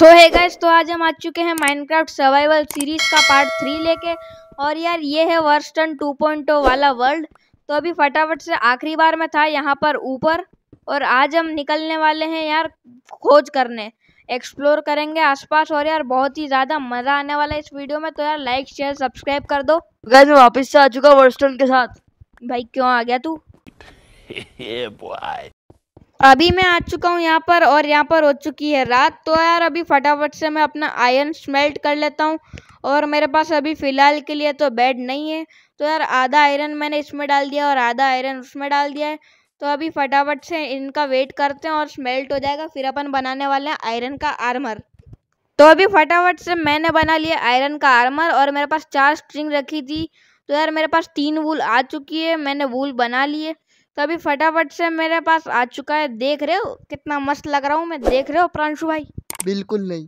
सो है गाइस तो आज हम आ चुके हैं माइनक्राफ्ट सर्वाइवल सीरीज का पार्ट थ्री लेके और यार ये है वर्स्टन 2.0 वाला वर्ल्ड तो अभी फटाफट से आखिरी बार में था यहाँ पर ऊपर और आज हम निकलने वाले हैं यार खोज करने एक्सप्लोर करेंगे आसपास और यार बहुत ही ज़्यादा मज़ा आने वाला है इस वीडियो में तो यार लाइक शेयर सब्सक्राइब कर दो गैस मैं वापस से आ चुका वर्स्टन के साथ भाई क्यों आ गया तू अभी मैं आ चुका हूँ यहाँ पर और यहाँ पर हो चुकी है रात तो यार अभी फटाफट से मैं अपना आयरन स्मेल्ट कर लेता हूँ और मेरे पास अभी फ़िलहाल के लिए तो बेड नहीं है तो यार आधा आयरन मैंने इसमें डाल दिया और आधा आयरन उसमें डाल दिया है तो अभी फटाफट से इनका वेट करते हैं और स्मेल्ट हो जाएगा फिर अपन बनाने वाले हैं आयरन का आर्मर तो अभी फटाफट से मैंने बना लिया आयरन का आर्मर और मेरे पास चार स्ट्रिंग रखी थी तो यार मेरे पास तीन वूल आ चुकी है मैंने वूल बना लिए तो अभी फटाफट से मेरे पास आ चुका है देख रहे हो कितना मस्त लग रहा हूँ मैं देख रहे हो प्रांशु भाई बिल्कुल नहीं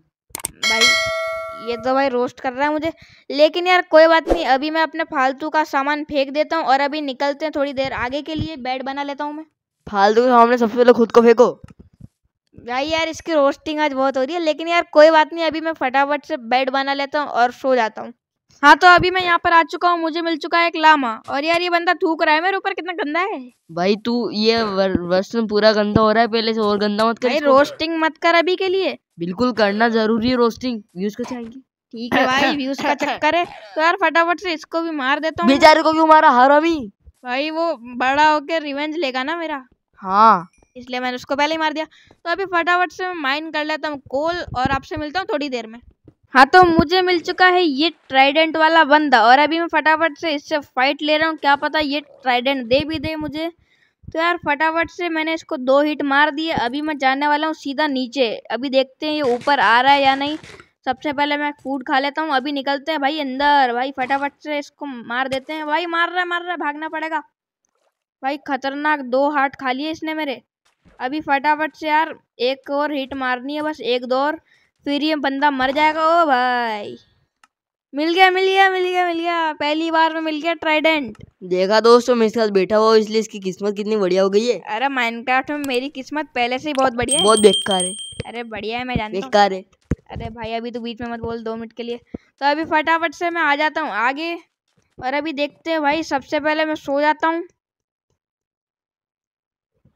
भाई ये तो भाई रोस्ट कर रहा है मुझे लेकिन यार कोई बात नहीं अभी मैं अपने फालतू का सामान फेंक देता हूँ और अभी निकलते हैं थोड़ी देर आगे के लिए बेड बना लेता हूँ मैं फालतू सामने सबसे पहले खुद को फेंको भाई यार इसकी रोस्टिंग आज बहुत हो रही है लेकिन यार कोई बात नहीं अभी मैं फटाफट से बेड बना लेता हूँ और सो जाता हूँ हाँ तो अभी मैं यहाँ पर आ चुका हूँ मुझे मिल चुका है एक लामा और यार ये बंदा थूक रहा है मेरे ऊपर कितना गंदा है भाई तू ये वेस्टर्न पूरा गंदा हो रहा है पहले से और गंदा मत कर भाई रोस्टिंग मत कर अभी के लिए बिल्कुल करना जरूरी है रोस्टिंग व्यूज का आएंगे ठीक है भाई व्यूज का चक्कर है तो यार फटाफट से इसको भी मार देता हूँ बेचारे को क्यों मारा अभी भाई वो बड़ा होकर रिवेंज लेगा ना मेरा हाँ इसलिए मैंने उसको पहले ही मार दिया तो अभी फटाफट से मैं माइन कर लेता हूँ कोल और आपसे मिलता हूँ थोड़ी देर में हाँ तो मुझे मिल चुका है ये ट्राइडेंट वाला बंदा और अभी मैं फटाफट से इससे फाइट ले रहा हूँ क्या पता ये ट्राइडेंट दे भी दे मुझे तो यार फटाफट से मैंने इसको दो हिट मार दिए अभी मैं जाने वाला हूँ सीधा नीचे अभी देखते हैं ये ऊपर आ रहा है या नहीं सबसे पहले मैं फूड खा लेता हूँ अभी निकलते हैं भाई अंदर भाई फटाफट से इसको मार देते हैं भाई मार रहा है मार रहा है भागना पड़ेगा भाई खतरनाक दो हार्ट खा लिए इसने मेरे अभी फटाफट से यार एक और हिट मारनी है बस एक दो और फिर तो ये बंदा मर जाएगा ओ भाई मिल गया मिल गया मिल गया मिल गया पहली बार में मिल गया ट्राइडेंट देखा दोस्तों मेरे साथ बैठा हुआ इसलिए इसकी किस्मत कितनी बढ़िया हो गई है अरे माइनक्राफ्ट में मेरी किस्मत पहले से ही बहुत बढ़िया बहुत बेकार है अरे बढ़िया है मैं जानता बेकार है अरे भाई अभी तो बीच में मत बोल दो मिनट के लिए तो अभी फटाफट से मैं आ जाता हूँ आगे और अभी देखते हैं भाई सबसे पहले मैं सो जाता हूँ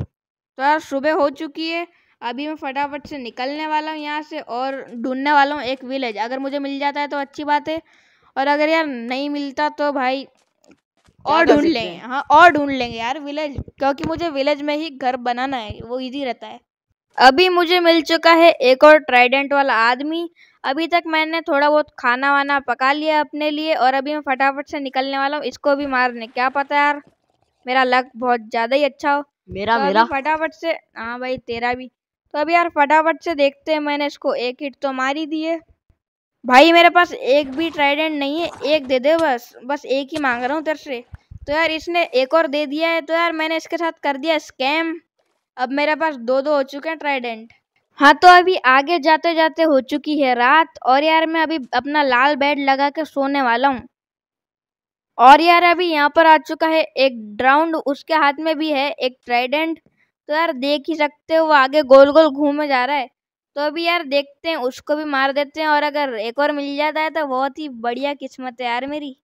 तो यार सुबह हो चुकी है अभी मैं फटाफट से निकलने वाला हूँ यहाँ से और ढूंढने वाला हूँ एक विलेज अगर मुझे मिल जाता है तो अच्छी बात है और अगर यार नहीं मिलता तो भाई और ढूंढ लेंगे हाँ और ढूंढ लेंगे यार विलेज क्योंकि मुझे विलेज में ही घर बनाना है वो इजी रहता है अभी मुझे मिल चुका है एक और ट्राइडेंट वाला आदमी अभी तक मैंने थोड़ा बहुत खाना वाना पका लिया अपने लिए और अभी मैं फटाफट से निकलने वाला हूँ इसको भी मारने क्या पता यार मेरा लक बहुत ज़्यादा ही अच्छा हो मेरा तो मेरा फटाफट से हाँ भाई तेरा भी तो अब यार फटाफट से देखते हैं मैंने इसको एक हिट तो मारी ही दिए भाई मेरे पास एक भी ट्राइडेंट नहीं है एक दे दे बस बस एक ही मांग रहा हूँ तेरे से तो यार इसने एक और दे दिया है तो यार मैंने इसके साथ कर दिया स्कैम अब मेरे पास दो दो हो चुके हैं ट्राइडेंट हाँ तो अभी आगे जाते जाते हो चुकी है रात और यार मैं अभी अपना लाल बेड लगा के सोने वाला हूँ और यार अभी यहाँ पर आ चुका है एक ड्राउंड उसके हाथ में भी है एक ट्राइडेंट तो यार देख ही सकते हो वो आगे गोल गोल घूमे जा रहा है तो अभी यार देखते हैं उसको भी मार देते हैं और अगर एक और मिल जाता है तो बहुत ही बढ़िया किस्मत है यार मेरी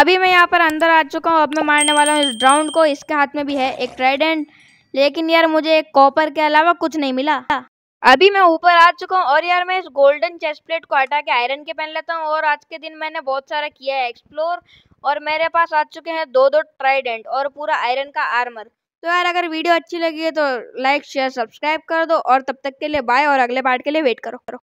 अभी मैं यहाँ पर अंदर आ चुका हूँ अब मैं मारने वाला हूँ इस ड्राउंड को इसके हाथ में भी है एक ट्राइडेंट लेकिन यार मुझे एक कॉपर के अलावा कुछ नहीं मिला अभी मैं ऊपर आ चुका हूँ और यार मैं इस गोल्डन चेस्ट प्लेट को हटा के आयरन के पहन लेता हूँ और आज के दिन मैंने बहुत सारा किया है एक्सप्लोर और मेरे पास आ चुके हैं दो दो ट्राइडेंट और पूरा आयरन का आर्मर तो यार अगर वीडियो अच्छी लगी है तो लाइक शेयर सब्सक्राइब कर दो और तब तक के लिए बाय और अगले पार्ट के लिए वेट करो करो